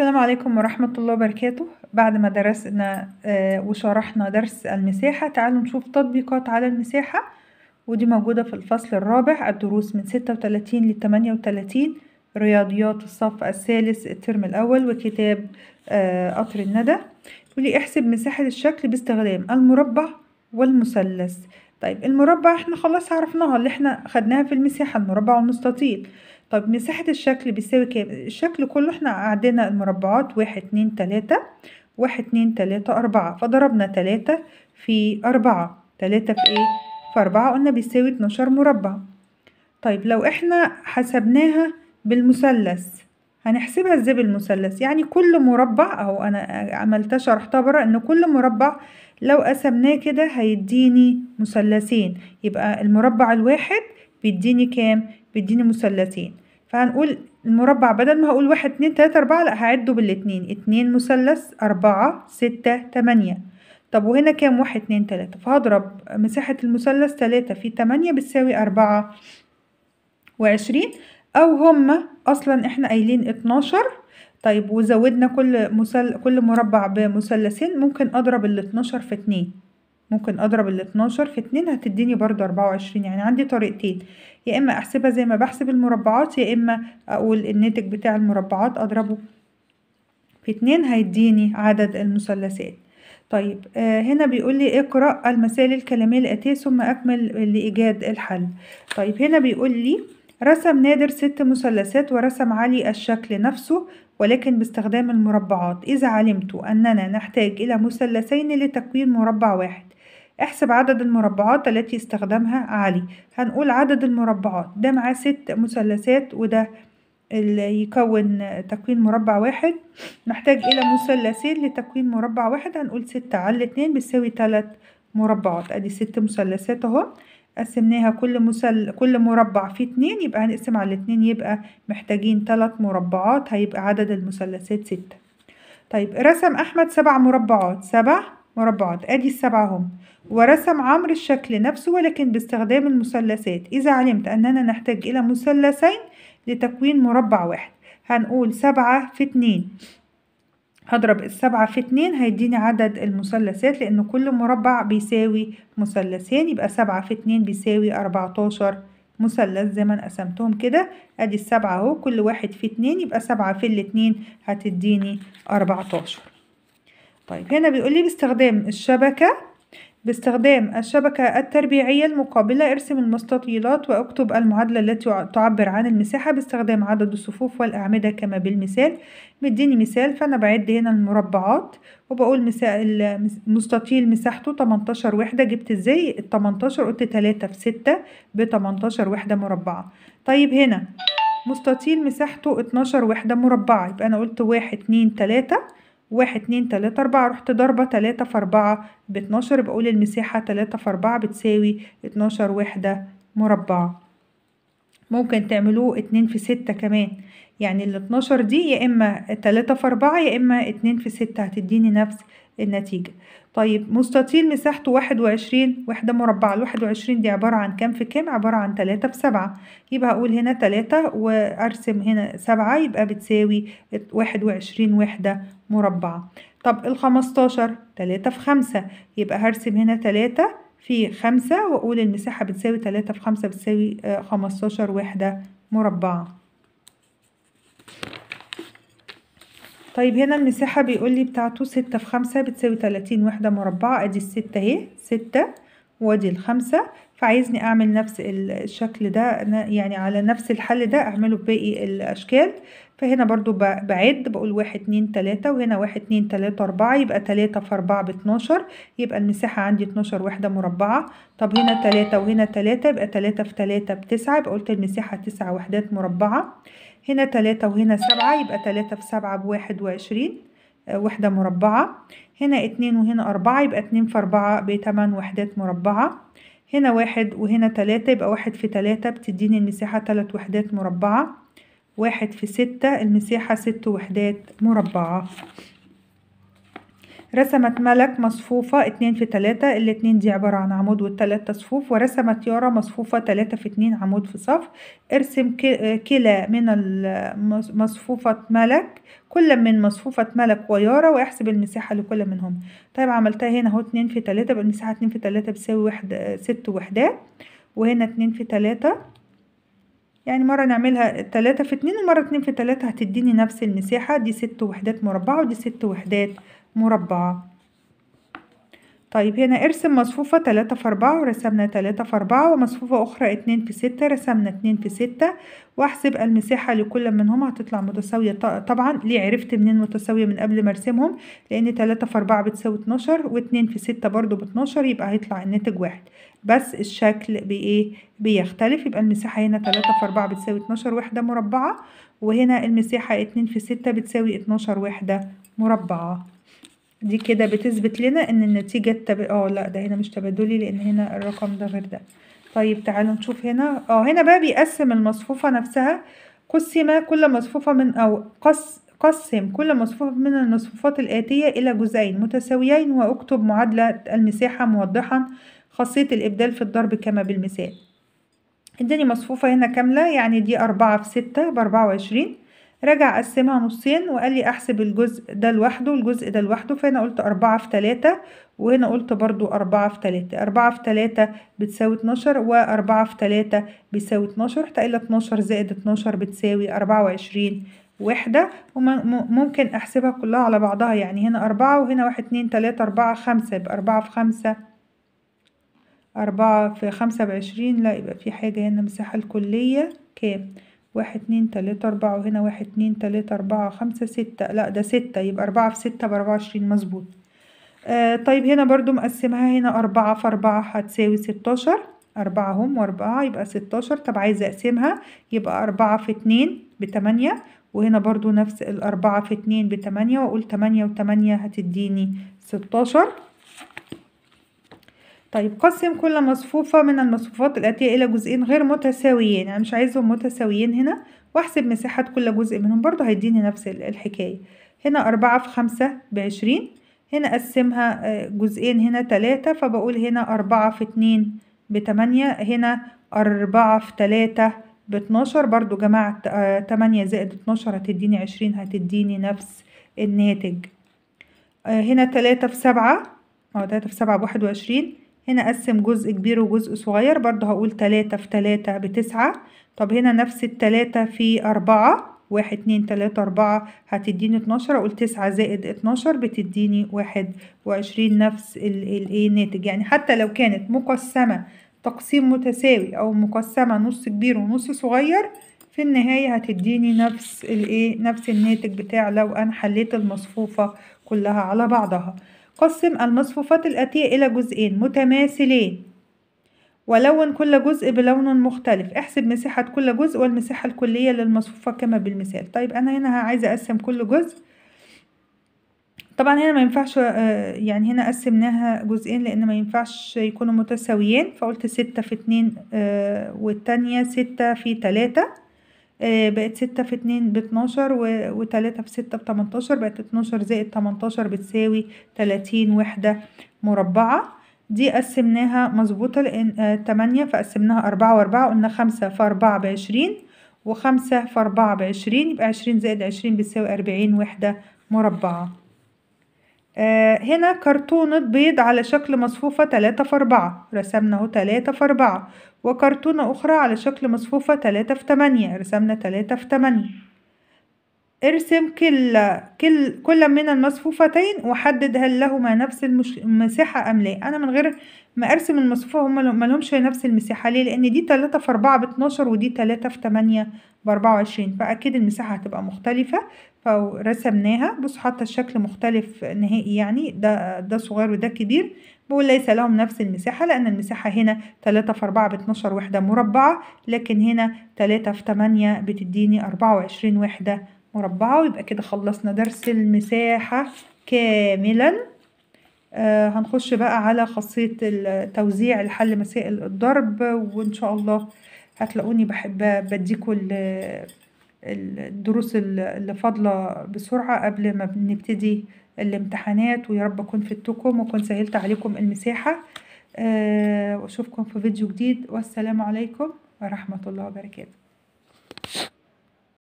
السلام عليكم ورحمة الله وبركاته بعد ما درسنا آه، وشرحنا درس المساحة تعالوا نشوف تطبيقات على المساحة ودي موجودة في الفصل الرابع الدروس من 36 ل 38 رياضيات الصف الثالث الترم الأول وكتاب آه، قطر الندى ولي احسب مساحة الشكل باستخدام المربع والمثلث طيب المربع احنا خلاص عرفناها اللي احنا خدناها في المساحة المربع والمستطيل طب مساحة الشكل بيساوي كام الشكل كله احنا عدينا المربعات واحد اتنين تلاتة واحد اتنين تلاتة أربعة فضربنا تلاتة في أربعة تلاتة في ايه في أربعة قلنا بيساوي اتناشر مربع طيب لو احنا حسبناها بالمثلث هنحسبها ازاي بالمثلث يعني كل مربع اهو انا عملتها شرحتها برا ان كل مربع لو قسمناه كده هيديني مثلثين يبقى المربع الواحد بيديني كام بيديني مثلثين فهنقول المربع بدل ما هقول واحد اتنين تلاتة اربعة لا هعده بالاتنين اتنين مثلث اربعة ستة تمانية طب وهنا كام واحد اتنين تلاتة فهضرب مساحة المثلث تلاتة في تمانية بتساوي اربعة وعشرين او هما اصلا احنا قايلين اتناشر طيب وزودنا كل مسل... كل مربع بمثلثين ممكن اضرب الاتناشر في اتنين ممكن اضرب ال 12 في 2 هتديني برضو 24 يعني عندي طريقتين يا اما احسبها زي ما بحسب المربعات يا اما اقول الناتج بتاع المربعات اضربه في 2 هيديني عدد المثلثات طيب آه هنا بيقول لي اقرأ المسائل الكلامية الآتية ثم أكمل لإيجاد الحل طيب هنا بيقول لي رسم نادر ست مثلثات ورسم علي الشكل نفسه ولكن باستخدام المربعات إذا علمت أننا نحتاج إلى مثلثين لتكوين مربع واحد احسب عدد المربعات التي استخدمها علي هنقول عدد المربعات ده معاه ست مثلثات وده اللي يكون تكوين مربع واحد نحتاج إلى مثلثين لتكوين مربع واحد هنقول ستة على الاتنين بتساوي تلات مربعات أدي ست مثلثات أهو قسمناها كل مسل... كل مربع فيه اتنين يبقى هنقسم على الاتنين يبقى محتاجين تلات مربعات هيبقى عدد المثلثات ستة طيب رسم أحمد سبع مربعات سبع مربعات أدي السبعة هم ورسم عمر الشكل نفسه ولكن باستخدام المثلثات إذا علمت أننا نحتاج إلى مثلثين لتكوين مربع واحد هنقول سبعة في اتنين هضرب السبعة في اتنين هيديني عدد المثلثات لأن كل مربع بيساوي مثلثين يبقى سبعة في اتنين بيساوي أربعتاشر مثلث زي ما أنا قسمتهم كده أدي السبعة أهو كل واحد في اتنين يبقى سبعة في الاتنين هتديني أربعتاشر طيب هنا بيقول لي باستخدام الشبكة باستخدام الشبكة التربيعية المقابلة ارسم المستطيلات واكتب المعادلة التي تعبر عن المساحة باستخدام عدد الصفوف والأعمدة كما بالمثال مديني مثال فأنا بعد هنا المربعات وبقول مثال المستطيل مساحته 18 وحدة جبت ازاي 18 قلت 3 في 6 ب 18 وحدة مربعة طيب هنا مستطيل مساحته 12 وحدة مربعة يبقى أنا قلت 1 2 3 واحد اتنين تلاتة أربعة رحت ضاربة تلاتة في أربعة باتناشر بقول المساحة تلاتة في أربعة بتساوي اتناشر وحدة مربعة ممكن تعملوه اتنين في ستة كمان يعني الاتناشر دي يا اما تلاتة في اربعة يا اما اتنين في ستة هتديني نفس النتيجة طيب مستطيل مساحته واحد وعشرين وحدة مربعة الواحد وعشرين دي عبارة عن كام في كام عبارة عن تلاتة في سبعة يبقى هقول هنا تلاتة وارسم هنا سبعة يبقى بتساوي واحد وعشرين وحدة مربعة طب الخمستاشر تلاتة في خمسة يبقى هرسم هنا تلاتة في خمسة وأقول المساحة بتساوي تلاتة في خمسة بتساوي آه، خمستاشر وحدة مربعة طيب هنا المساحة بيقول لي بتاعته ستة في خمسة بتساوي تلاتين وحدة مربعة ادي الستة اهي ستة وادي الخمسة فعايزني اعمل نفس الشكل ده يعني على نفس الحل ده اعمله باقي الاشكال فهنا برضو بعد بقول واحد اتنين تلاتة وهنا واحد اتنين تلاتة اربعة يبقى تلاتة في اربعة باتناشر يبقى المساحة عندي اتناشر وحدة مربعة طب هنا تلاتة وهنا تلاتة يبقى تلاتة في تلاتة بتسعة يبقى قلت المساحة تسعة وحدات مربعة هنا تلاتة وهنا سبعة يبقى تلاتة في سبعة بواحد وعشرين آه، وحدة مربعة هنا اتنين وهنا أربعة يبقى اتنين في أربعة بتمن وحدات مربعة هنا واحد وهنا تلاتة يبقى واحد في تلاتة بتديني المساحة تلات وحدات مربعة واحد في ستة المساحة ست وحدات مربعة رسمت ملك مصفوفة اتنين في تلاتة الاتنين دي عبارة عن عمود والتلاتة صفوف ورسمت يارا مصفوفة تلاتة في اتنين عمود في صف ارسم كلا من مصفوفة ملك كل من مصفوفة ملك ويارا واحسب المساحة لكل منهم طيب عملتها هنا اهو اتنين في تلاتة بالمساحة اتنين في تلاتة بساوي واحد ست وحدات وهنا اتنين في تلاتة يعني مرة نعملها تلاتة في اتنين ومرة اتنين في تلاتة هتديني نفس المساحة دي ست وحدات مربعة ودي ست وحدات مربعة طيب هنا ارسم مصفوفة تلاتة في أربعة ورسمنا تلاتة في أربعة ومصفوفة أخرى اتنين في ستة رسمنا اتنين في ستة وأحسب المساحة لكل منهم هتطلع متساوية طبعا ليه عرفت منين متساوية من قبل ما ارسمهم لأن تلاتة في أربعة بتساوي اتناشر واتنين في ستة برضو باتناشر يبقى هيطلع الناتج واحد بس الشكل بإيه بيختلف يبقى المساحة هنا تلاتة في أربعة بتساوي اتناشر وحدة مربعة وهنا المساحة اتنين في ستة بتساوي اتناشر وحدة مربعة دي كده بتثبت لنا ان النتيجة التب... اه لا ده هنا مش تبادلي لان هنا الرقم ده غير ده طيب تعالوا نشوف هنا اه هنا بقى بيقسم المصفوفة نفسها قسم كل مصفوفة من او قس قسم كل مصفوفة من المصفوفات الآتية إلى جزئين متساويين وأكتب معادلة المساحة موضحا خاصية الإبدال في الضرب كما بالمثال اداني مصفوفة هنا كاملة يعني دي أربعة في ستة بأربعة وعشرين رجع قسمها نصين وقال لي احسب الجزء ده لوحده والجزء ده لوحده فهنا قلت أربعة في تلاتة وهنا قلت برضو أربعة في تلاتة أربعة في تلاتة بتساوي اتناشر وأربعة في تلاتة بيساوي اتناشر رحت اتناشر زائد اتناشر بتساوي أربعة وعشرين وحدة وممكن أحسبها كلها على بعضها يعني هنا أربعة وهنا واحد اتنين تلاتة أربعة خمسة يبقى أربعة في خمسة أربعة في خمسة بعشرين لا يبقى في حاجة هنا مساحة الكلية كام واحد اتنين تلاتة أربعة وهنا واحد اتنين تلاتة أربعة خمسة ستة لأ ده ستة يبقى أربعة في ستة بأربعة وعشرين مظبوط آه طيب هنا برضو مقسمها هنا أربعة في أربعة هتساوي ستاشر أربعة هم وأربعة يبقى ستاشر طب عايزة أقسمها يبقى أربعة في اتنين بتمانية وهنا برضو نفس الأربعة في اتنين بتمانية وأقول تمانية وتمانية هتديني ستاشر طيب قسم كل مصفوفة من المصفوفات الآتية إلى جزئين غير متساويين أنا مش عايزهم متساويين هنا وأحسب مساحة كل جزء منهم برضه هيديني نفس الحكاية هنا أربعة في خمسة بعشرين هنا قسمها آه، جزئين هنا تلاتة فبقول هنا أربعة في اتنين بتمانية هنا أربعة في تلاتة باتناشر برضو جماعة آه، تمانية زائد اتناشر هتديني عشرين هتديني نفس الناتج آه، هنا تلاتة في سبعة أو تلاتة في سبعة بواحد وعشرين هنا أقسم جزء كبير وجزء صغير برضو هقول تلاتة في تلاتة بتسعة طب هنا نفس التلاتة في أربعة واحد اتنين تلاتة أربعة هتديني اتناشر أقول تسعة زائد اتناشر بتديني واحد وعشرين نفس الإيه الناتج يعني حتى لو كانت مقسمة تقسيم متساوي أو مقسمة نص كبير ونص صغير في النهاية هتديني نفس الايه نفس الناتج بتاع لو انا حليت المصفوفة كلها على بعضها قسم المصفوفات الآتية إلى جزئين متماثلين ولون كل جزء بلون مختلف احسب مساحة كل جزء والمساحة الكلية للمصفوفة كما بالمثال طيب أنا هنا عايزة أقسم كل جزء طبعا هنا ما ينفعش آه، يعني هنا قسمناها جزئين لأن ما ينفعش يكونوا متساويين فقلت ستة في اتنين آه، والتانية ستة في تلاتة آه، بقت ستة في اتنين باتناشر وتلاتة في ستة بتمنتاشر بقت اتناشر زائد تمنتاشر بتساوي تلاتين وحدة مربعة دي قسمناها مظبوطة لأن آه، تمانية فقسمناها أربعة وأربعة قلنا خمسة في أربعة بعشرين وخمسة في أربعة بعشرين يبقى عشرين زائد عشرين بتساوي أربعين وحدة مربعة آه، هنا كرتونة بيض على شكل مصفوفة تلاتة في أربعة رسمنا اهو تلاتة في أربعة وكرتونة أخرى على شكل مصفوفة تلاتة في تمانية رسمنا تلاتة في تمانية ارسم كل كل كل من المصفوفتين وحدد هل لهما نفس المساحة أم لا أنا من غير ما أرسم المصفوفة هما ملهمش نفس المساحة ليه لأن دي تلاتة في أربعة باتناشر ودي تلاتة في تمانية بأربعة وعشرين فأكيد المساحة هتبقى مختلفة فرسمناها بص حتى الشكل مختلف نهائي يعني ده ده صغير وده كبير بقول ليس لهم نفس المساحة لأن المساحة هنا 3 في 4 ب 12 وحدة مربعة لكن هنا 3 في 8 بتديني 24 وحدة مربعة ويبقى كده خلصنا درس المساحة كاملا آه هنخش بقى على خاصية التوزيع الحل مسائل الضرب وإن شاء الله هتلاقوني بحب بديكم الدروس اللي فاضلة بسرعة قبل ما بنبتدي الامتحانات ويا رب أكون فدتكم وأكون سهلت عليكم المساحة آه، وأشوفكم في فيديو جديد والسلام عليكم ورحمة الله وبركاته